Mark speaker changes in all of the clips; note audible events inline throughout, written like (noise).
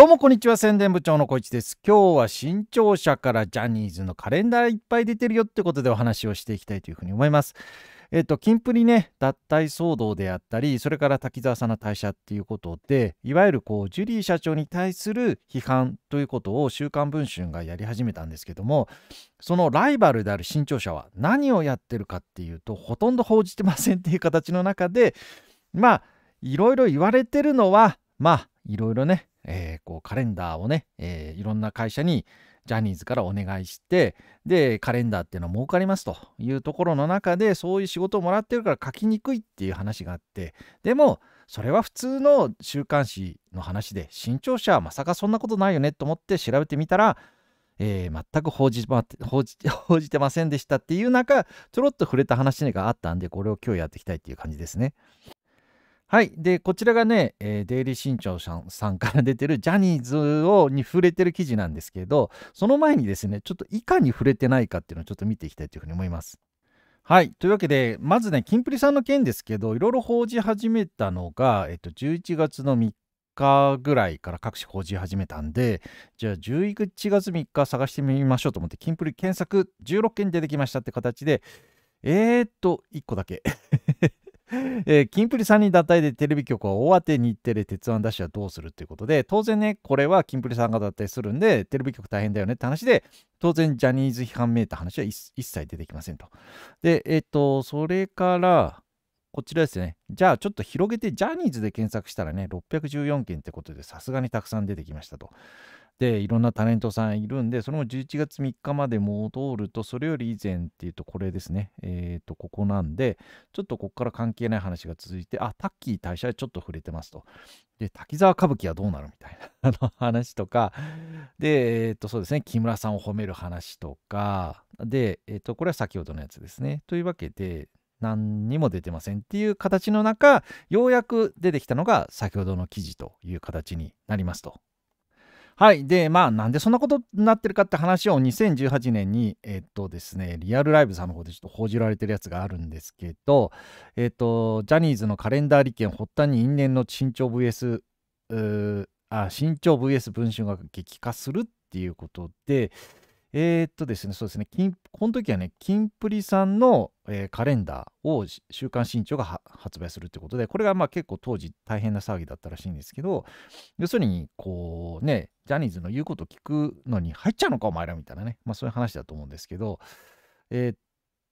Speaker 1: どうもこんにちは宣伝部長の小一です今日は新潮社からジャニーズのカレンダーいっぱい出てるよってことでお話をしていきたいというふうに思いますえっとキンプリね脱退騒動であったりそれから滝沢さんの退社っていうことでいわゆるこうジュリー社長に対する批判ということを「週刊文春」がやり始めたんですけどもそのライバルである新潮社は何をやってるかっていうとほとんど報じてませんっていう形の中でまあいろいろ言われてるのはまあいろいろねえー、こうカレンダーをね、えー、いろんな会社にジャニーズからお願いしてでカレンダーっていうのは儲かりますというところの中でそういう仕事をもらってるから書きにくいっていう話があってでもそれは普通の週刊誌の話で新潮社はまさかそんなことないよねと思って調べてみたら、えー、全く報じ報じ (laughs) 報じてませんでしたっていう中ちょろっと触れた話があったんでこれを今日やっていきたいっていう感じですね。はい。で、こちらがね、えー、デイリー新潮さんから出てるジャニーズをに触れてる記事なんですけど、その前にですね、ちょっといかに触れてないかっていうのをちょっと見ていきたいというふうに思います。はい。というわけで、まずね、キンプリさんの件ですけど、いろいろ報じ始めたのが、えっと、11月の3日ぐらいから各種報じ始めたんで、じゃあ11月3日探してみましょうと思って、キンプリ検索16件出てきましたって形で、えー、っと、1個だけえー、キンプリ3人脱退でテレビ局は大当て日テレ鉄腕ダッシュはどうするということで当然ねこれはキンプリさんが脱退するんでテレビ局大変だよねって話で当然ジャニーズ批判めいた話は一切出てきませんとでえっ、ー、とそれからこちらですねじゃあちょっと広げてジャニーズで検索したらね614件ってことでさすがにたくさん出てきましたとでいろんなタレントさんいるんでそれも11月3日まで戻るとそれより以前っていうとこれですねえっ、ー、とここなんでちょっとここから関係ない話が続いてあタッキー大社でちょっと触れてますとで滝沢歌舞伎はどうなるみたいな (laughs) の話とかでえっ、ー、とそうですね木村さんを褒める話とかでえっ、ー、とこれは先ほどのやつですねというわけで何にも出てませんっていう形の中ようやく出てきたのが先ほどの記事という形になりますとはい。で、まあ、なんでそんなことになってるかって話を2018年に、えっとですね、リアルライブさんの方でちょっと報じられてるやつがあるんですけど、えっと、ジャニーズのカレンダー利権発端に因縁の身長 VS、あ、身長 VS 文春が激化するっていうことで、えー、っとですね、そうですね、この時はね、キンプリさんの、えー、カレンダーを週刊新潮が発売するってことで、これがまあ結構当時大変な騒ぎだったらしいんですけど、要するに、こうね、ジャニーズの言うこと聞くのに入っちゃうのか、お前らみたいなね、まあそういう話だと思うんですけど、えー、っ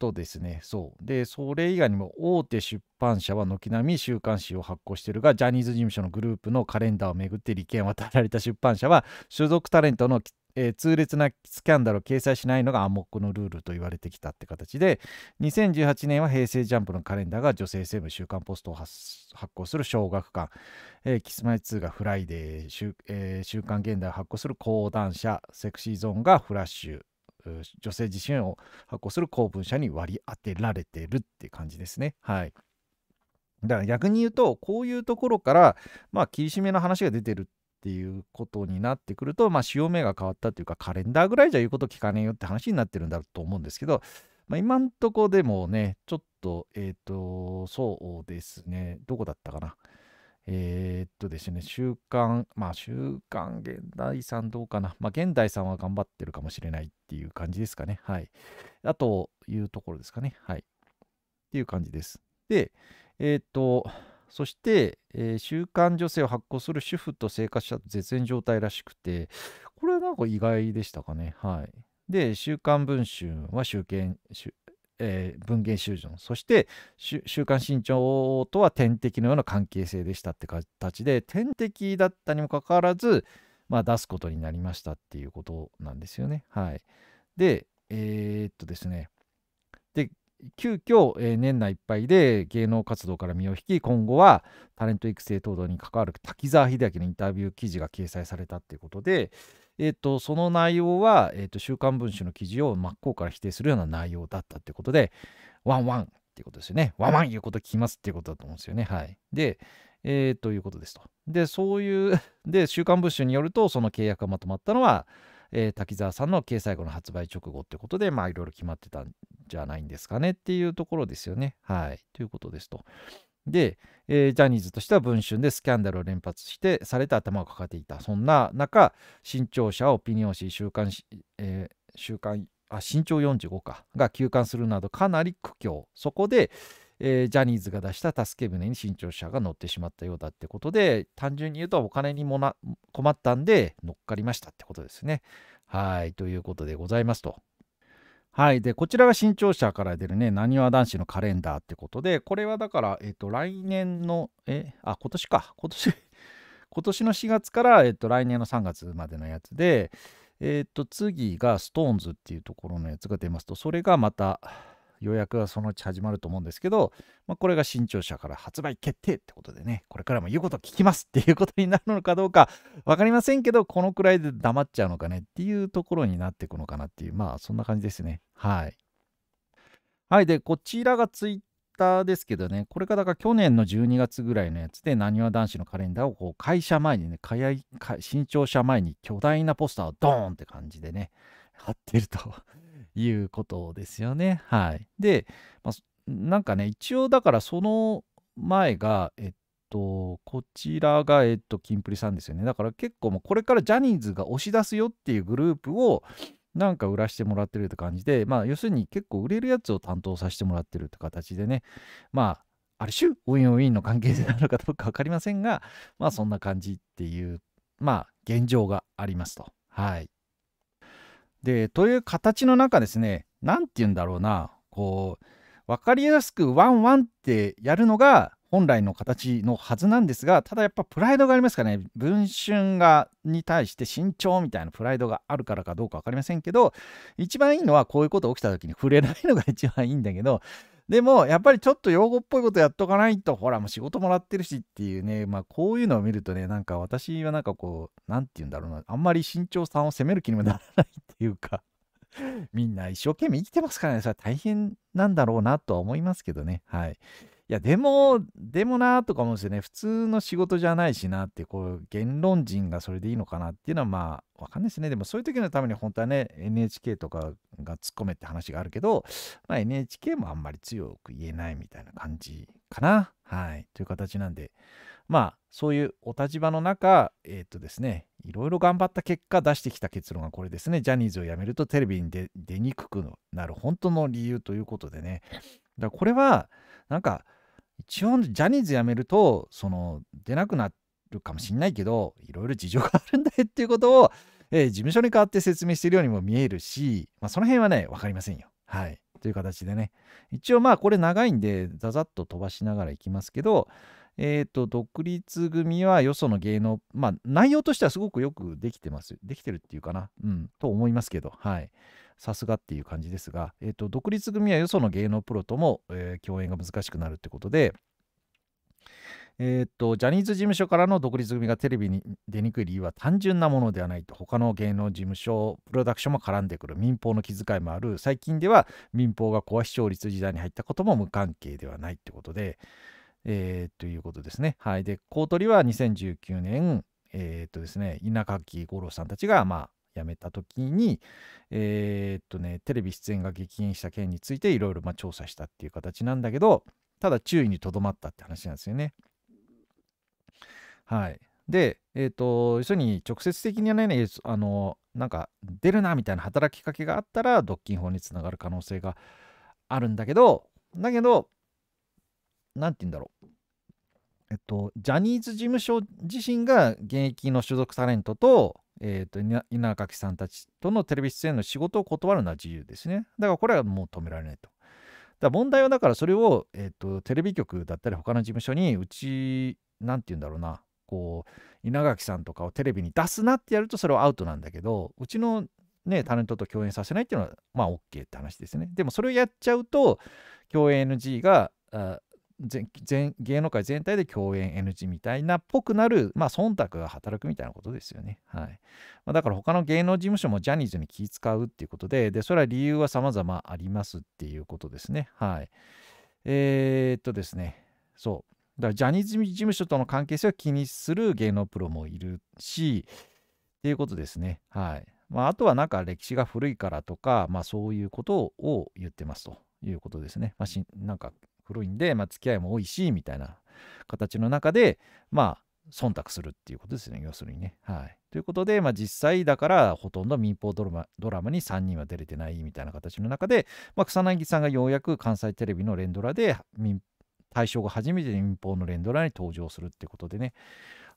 Speaker 1: とですね、そう。で、それ以外にも大手出版社は軒並み週刊誌を発行しているが、ジャニーズ事務所のグループのカレンダーをめぐって利権を与えられた出版社は、所属タレントのえー、痛烈なスキャンダルを掲載しないのが暗黙のルールと言われてきたって形で2018年は平成ジャンプのカレンダーが女性セ務週刊ポストを発行する小学館、えー、キスマイ2がフライデー週,、えー、週刊現代を発行する講談社セクシーゾーンがフラッシュ女性自身を発行する公文社に割り当てられてるって感じですね。はい、だから逆に言うとこういうところから、まあ、切り締めの話が出てるっていうことになってくると、まあ、潮目が変わったというか、カレンダーぐらいじゃ言うこと聞かねえよって話になってるんだろうと思うんですけど、まあ、今んとこでもね、ちょっと、えっ、ー、と、そうですね、どこだったかな。えー、っとですね、週刊、まあ、週刊現代さんどうかな。まあ、現代さんは頑張ってるかもしれないっていう感じですかね。はい。あというところですかね。はい。っていう感じです。で、えー、っと、そして、えー、週刊女性を発行する主婦と生活者と絶縁状態らしくて、これはなんか意外でしたかね。はい。で、週刊文春は集権、えー、文言修正、そして週刊新潮とは天敵のような関係性でしたって形で、天敵だったにもかかわらず、まあ、出すことになりましたっていうことなんですよね。はい。で、えー、っとですね、急遽、えー、年内いっぱいで芸能活動から身を引き今後はタレント育成等々に関わる滝沢秀明のインタビュー記事が掲載されたっていうことで、えーと、その内容は、えーと、週刊文春の記事を真っ向から否定するような内容だったということでワンワンっていうことですよねワンワン言うこと聞きますっていうことだと思うんですよねはいでえー、ということですとでそういうで週刊文春によるとその契約がまとまったのはえー、滝沢さんの掲載後の発売直後ってことで、まあいろいろ決まってたんじゃないんですかねっていうところですよね。はい。ということですと。で、えー、ジャニーズとしては文春でスキャンダルを連発してされて頭を抱えていた。そんな中、新潮社、オピニオン誌、週刊、えー、週刊あ身長45かが休刊するなどかなり苦境そこで、えー、ジャニーズが出した助け舟に新潮社が乗ってしまったようだってことで単純に言うとお金にもな困ったんで乗っかりましたってことですね。はいということでございますと。はい。で、こちらが新潮社から出るね、なにわ男子のカレンダーってことで、これはだから、えっ、ー、と、来年の、え、あ、今年か。今年 (laughs) 今年の4月から、えっ、と、来年の3月までのやつで、えっ、と、次がストーンズっていうところのやつが出ますと、それがまた、予約はそのうち始まると思うんですけど、まあ、これが新潮社から発売決定ってことでね、これからも言うこと聞きますっていうことになるのかどうか分かりませんけど、このくらいで黙っちゃうのかねっていうところになっていくのかなっていう、まあそんな感じですね。はい。はい、で、こちらがツイッターですけどね、これがだから去年の12月ぐらいのやつで、なにわ男子のカレンダーをこう会社前にね、かやい新潮社前に巨大なポスターをドーンって感じでね、貼ってるということですよね。はい。で、まあ、なんかね、一応だからその前が、えっと、こちらが、えっと、キンプリさんですよね。だから結構もうこれからジャニーズが押し出すよっていうグループを、なんか売らしてもらってるって感じで、まあ、要するに結構売れるやつを担当させてもらってるって形でね、まあ、ある種、ウィンウィンの関係性なのかどうか分かりませんが、まあ、そんな感じっていう、まあ、現状がありますと。はい。でという形の中ですね何て言うんだろうなこう分かりやすくワンワンってやるのが本来の形のはずなんですがただやっぱプライドがありますかね文春がに対して慎重みたいなプライドがあるからかどうか分かりませんけど一番いいのはこういうこと起きた時に触れないのが一番いいんだけどでもやっぱりちょっと用語っぽいことやっとかないとほらもう仕事もらってるしっていうねまあこういうのを見るとねなんか私はなんかこう何て言うんだろうなあんまり慎重さんを責める気にもならないっていうかみんな一生懸命生きてますからねそれは大変なんだろうなとは思いますけどねはい。や、でも、でもなとか思うんですよね。普通の仕事じゃないしなって、こう、言論人がそれでいいのかなっていうのは、まあ、わかんないですね。でも、そういう時のために本当はね、NHK とかが突っ込めって話があるけど、まあ、NHK もあんまり強く言えないみたいな感じかな。はい。という形なんで、まあ、そういうお立場の中、えー、っとですね、いろいろ頑張った結果出してきた結論がこれですね。ジャニーズを辞めるとテレビに出にくくなる本当の理由ということでね。だからこれは、なんか、一応ジャニーズ辞めるとその出なくなるかもしんないけどいろいろ事情があるんだよっていうことを、えー、事務所に代わって説明しているようにも見えるし、まあ、その辺はね分かりませんよ。はいという形でね一応まあこれ長いんでざざっと飛ばしながらいきますけどえっ、ー、と独立組はよその芸能まあ内容としてはすごくよくできてますできてるっていうかなうんと思いますけどはいさすがっていう感じですが、えーと、独立組はよその芸能プロとも、えー、共演が難しくなるってことで、えーと、ジャニーズ事務所からの独立組がテレビに出にくい理由は単純なものではないと他の芸能事務所プロダクションも絡んでくる民放の気遣いもある最近では民放が高視聴率時代に入ったことも無関係ではないってことで、えー、ということですね。はい、で公取は2019年、えーとですね、稲垣吾郎さんたちが、まあ、辞めた時に、えー、っとね、テレビ出演が激減した件についていろいろ調査したっていう形なんだけど、ただ注意にとどまったって話なんですよね。はい。で、えっ、と、要するに直接的にはね、あの、なんか出るなみたいな働きかけがあったら、独禁法につながる可能性があるんだけど、だけど、なんて言うんだろう。えっと、ジャニーズ事務所自身が現役の所属タレントと、えーと、稲垣さんたちとのテレビ出演の仕事を断るのは自由ですね。だからこれはもう止められないと。だ問題はだからそれを、えーと、テレビ局だったり他の事務所にうち何て言うんだろうなこう稲垣さんとかをテレビに出すなってやるとそれはアウトなんだけどうちのねタレントと共演させないっていうのはまあ OK って話ですね。でもそれをやっちゃうと共演 NG が全芸能界全体で共演 NG みたいなっぽくなる、まあ、忖度が働くみたいなことですよね。はいまあ、だから他の芸能事務所もジャニーズに気使うっていうことで、で、それは理由は様々ありますっていうことですね。はい。えー、っとですね、そう。だからジャニーズ事務所との関係性を気にする芸能プロもいるし、っていうことですね。はい。まあ、あとはなんか歴史が古いからとか、まあそういうことを言ってますということですね。まあ、しなんか古いんで、まあ、付き合いも多いしみたいな形の中でまあ忖度するっていうことですね要するにね。はい、ということで、まあ、実際だからほとんど民放ドラマドラマに3人は出れてないみたいな形の中で、まあ、草薙さんがようやく関西テレビの連ドラで民大正が初めて民放の連ドラに登場するってことでね。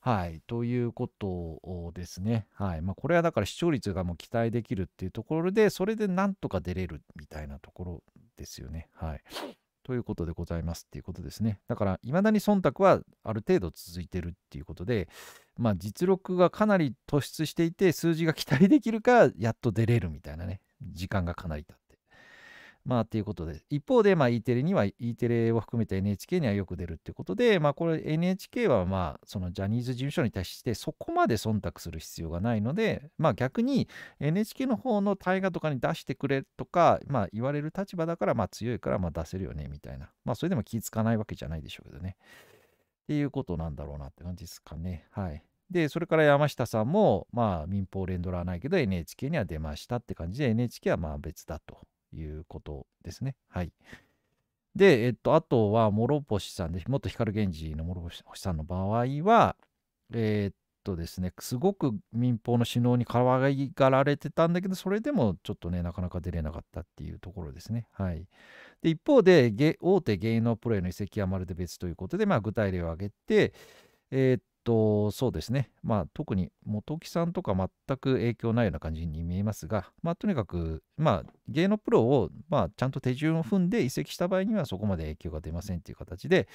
Speaker 1: はい。ということですね。はい。まあ、これはだから視聴率がもう期待できるっていうところで、それでなんとか出れるみたいなところですよね。はい。ということでございますっていうことですね。だから、いまだに忖度はある程度続いてるっていうことで、まあ、実力がかなり突出していて、数字が期待できるか、やっと出れるみたいなね、時間がかなり経っまあ、っていうことで一方で、まあ、E テレには、E テレを含めて NHK にはよく出るってことで、まあ、これ NHK は、まあ、そのジャニーズ事務所に対してそこまで忖度する必要がないので、まあ、逆に NHK の方の大河とかに出してくれとか、まあ、言われる立場だから、まあ、強いから、まあ、出せるよね、みたいな。まあ、それでも気づかないわけじゃないでしょうけどね。っていうことなんだろうなって感じですかね。はい。で、それから山下さんも、まあ、民放連ドラはないけど、NHK には出ましたって感じで、NHK はまあ別だということですね。はい。で、えっと、あとは、諸星さんで、元光源氏の諸星さんの場合は、えー、っとですね、すごく民放の首脳に可愛がられてたんだけど、それでもちょっとね、なかなか出れなかったっていうところですね。はい。で、一方で、大手芸能プロへの移籍はまるで別ということで、まあ、具体例を挙げて、えー、っと、そうですね。まあ、特に元木さんとか全く影響ないような感じに見えますが、まあ、とにかく、まあ、芸能プロを、まあ、ちゃんと手順を踏んで移籍した場合には、そこまで影響が出ませんっていう形で、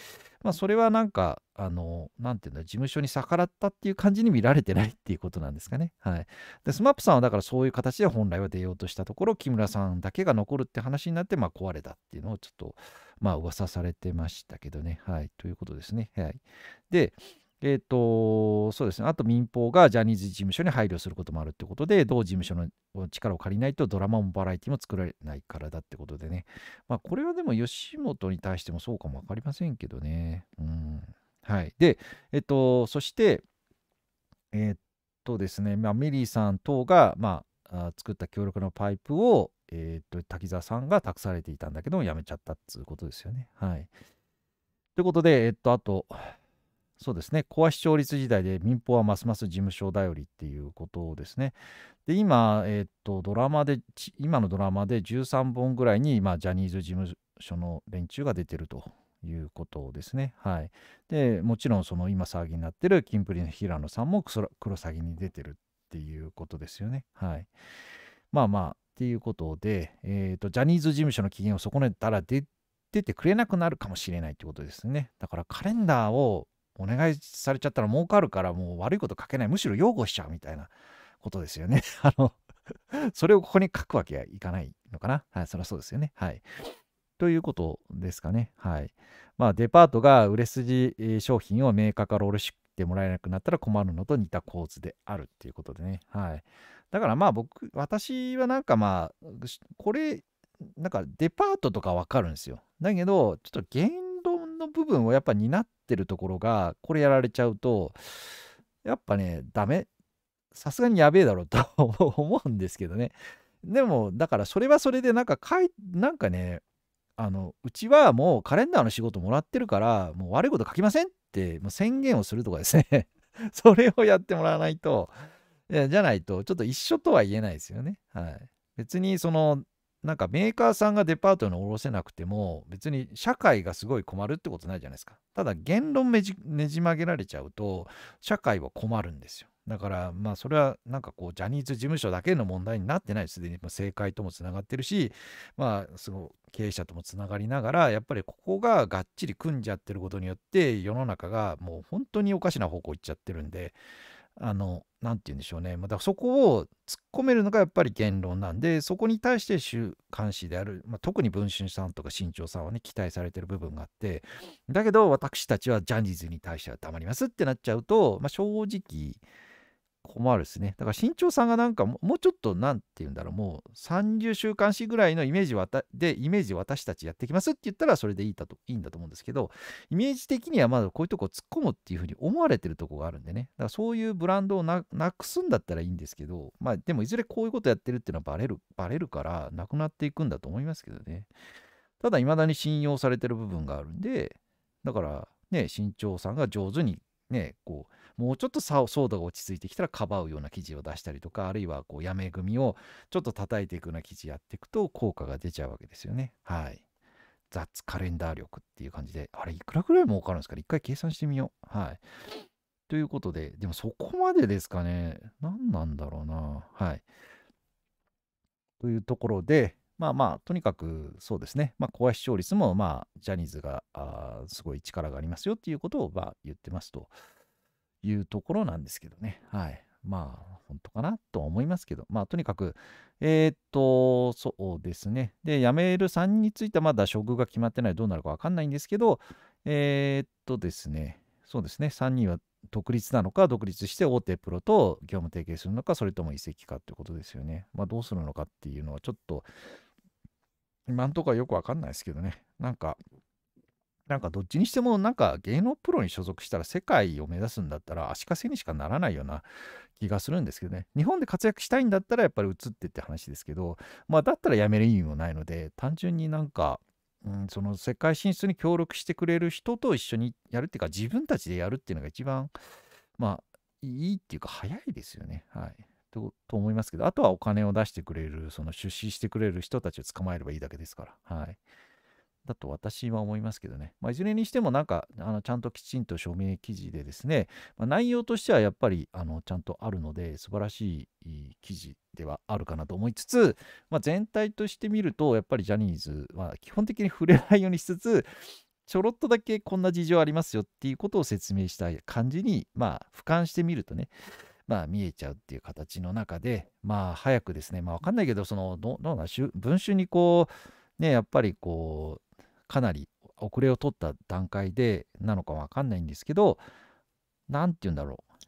Speaker 1: まあ、それはなんか、あの、なんていうんだ、事務所に逆らったっていう感じに見られてないっていうことなんですかね。はい。で、スマップさんはだからそういう形で本来は出ようとしたところ、木村さんだけが残るって話になって、まあ、壊れたっていうのをちょっと、まあ、噂されてましたけどね。はい。ということですね。はい。で、えっ、ー、と、そうですね、あと民放がジャニーズ事務所に配慮することもあるってことで、同事務所の力を借りないとドラマもバラエティも作られないからだってことでね、まあ、これはでも吉本に対してもそうかも分かりませんけどね。うん。はい。で、えっ、ー、と、そして、えっ、ー、とですね、まあ、メリーさん等が、まあ、あ作った強力なパイプを、えっ、ー、と、滝沢さんが託されていたんだけども、やめちゃったっつうことですよね。はい。ということで、えっと、あと、そうですねコア視聴率時代で民放はますます事務所頼りっていうことですね。で今、えっ、とドラマで今のドラマで13本ぐらいに、まあ、ジャニーズ事務所の連中が出てるということですね。はい、でもちろんその今騒ぎになってるキンプリの平野さんも黒詐欺に出てるっていうことですよね。はい、まあまあっていうことで、えーと、ジャニーズ事務所の機嫌を損ねたら出てくれなくなるかもしれないってことですね。だからカレンダーをお願いされちゃったら儲かるからもう悪いこと書けないむしろ擁護しちゃうみたいなことですよね。(laughs) あのそれをここに書くわけはいかないのかな。はい、そりゃそうですよね。はい。ということですかね。はい。まあ、デパートが売れ筋商品をメーカーから卸してもらえなくなったら困るのと似た構図であるっていうことでね。はい。だからまあ僕、私はなんかまあ、これ、なんかデパートとかわかるんですよ。だけど、ちょっと現部分をやっぱ担ってるところが、これやられちゃうと、やっぱね、ダメ。さすがにやべえだろうと (laughs) 思うんですけどね。でも、だからそれはそれでなんかかい、なんかね、あの、うちはもうカレンダーの仕事もらってるから、もう悪いこと書きませんってもう宣言をするとかですね。(laughs) それをやってもらわないと、じゃないと、ちょっと一緒とは言えないですよね。はい。別にそのなんかメーカーさんがデパートにろせなくても別に社会がすごい困るってことないじゃないですか。ただ言論ねじ曲げられちゃうと社会は困るんですよ。だからまあそれはなんかこうジャニーズ事務所だけの問題になってないすでに政界ともつながってるしまあすごい経営者ともつながりながらやっぱりここががっちり組んじゃってることによって世の中がもう本当におかしな方向行っちゃってるんであの何て言うんでしょうねだからそこを突っ込めるのがやっぱり言論なんでそこに対して週刊誌である、まあ、特に文春さんとか新潮さんはね期待されてる部分があってだけど私たちはジャニーズに対しては黙りますってなっちゃうと、まあ、正直困るですね。だから新潮さんがなんかもうちょっと何て言うんだろう、もう30週間誌ぐらいのイメージわたで、イメージ私たちやってきますって言ったらそれでいいだといいんだと思うんですけど、イメージ的にはまだこういうとこ突っ込むっていうふうに思われてるとこがあるんでね、だからそういうブランドをなくすんだったらいいんですけど、まあでもいずれこういうことやってるっていうのはバレる、バレるからなくなっていくんだと思いますけどね。ただ未だに信用されてる部分があるんで、だからね、新潮さんが上手にね、こう、もうちょっと騒動が落ち着いてきたらかばうような記事を出したりとかあるいはこうやめ組をちょっと叩いていくような記事やっていくと効果が出ちゃうわけですよね。はい。雑カレンダー力っていう感じで、あれいくらぐらい儲かるんですかね一回計算してみよう。はい。ということで、でもそこまでですかね。何なんだろうな。はい。というところで、まあまあ、とにかくそうですね。まあ、高視聴率も、まあ、ジャニーズがあすごい力がありますよっていうことを、まあ、言ってますと。いうところなんですけどね。はい。まあ、本当かなとは思いますけど、まあ、とにかく、えー、っと、そうですね。で、辞める3人についてはまだ処遇が決まってない、どうなるかわかんないんですけど、えー、っとですね、そうですね、3人は独立なのか、独立して大手プロと業務提携するのか、それとも移籍かってことですよね。まあ、どうするのかっていうのは、ちょっと、今んとこはよくわかんないですけどね、なんか、なんかどっちにしてもなんか芸能プロに所属したら世界を目指すんだったら足かせにしかならないような気がするんですけどね日本で活躍したいんだったらやっぱり移ってって話ですけどまあだったらやめる意味もないので単純になんか、うん、その世界進出に協力してくれる人と一緒にやるっていうか自分たちでやるっていうのが一番まあいいっていうか早いですよねはい。とと思いますけどあとはお金を出してくれるその出資してくれる人たちを捕まえればいいだけですからはい。だと私は思いますけどね、まあ、いずれにしてもなんかあのちゃんときちんと署名記事でですね、まあ、内容としてはやっぱりあのちゃんとあるので素晴らしい記事ではあるかなと思いつつ、まあ、全体として見るとやっぱりジャニーズは基本的に触れないようにしつつちょろっとだけこんな事情ありますよっていうことを説明したい感じにまあ俯瞰してみるとねまあ見えちゃうっていう形の中でまあ早くですねまあわかんないけどそのどどうな文春にこうねやっぱりこうかなり遅れを取った段階でなのかわかんないんですけど何て言うんだろう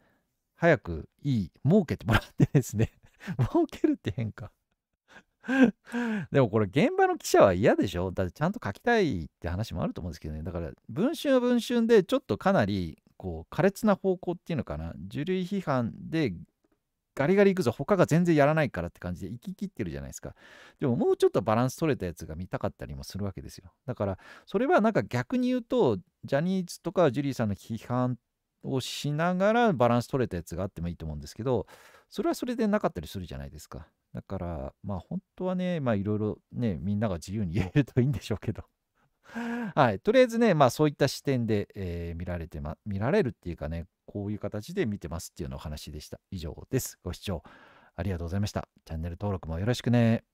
Speaker 1: 早くいい儲けてもらってですね (laughs) 儲けるって変か (laughs) でもこれ現場の記者は嫌でしょだってちゃんと書きたいって話もあると思うんですけどねだから文春は文春でちょっとかなりこう苛烈な方向っていうのかな樹類批判でガリガリいくぞ他が全然やらないからって感じで行き切ってるじゃないですかでももうちょっとバランス取れたやつが見たかったりもするわけですよだからそれはなんか逆に言うとジャニーズとかジュリーさんの批判をしながらバランス取れたやつがあってもいいと思うんですけどそれはそれでなかったりするじゃないですかだからまあ本当はねまあいろいろねみんなが自由に言えるといいんでしょうけどはいとりあえずねまあそういった視点で、えー、見られて、ま、見られるっていうかねこういう形で見てますっていうのお話でした。以上です。ご視聴ありがとうございました。チャンネル登録もよろしくね。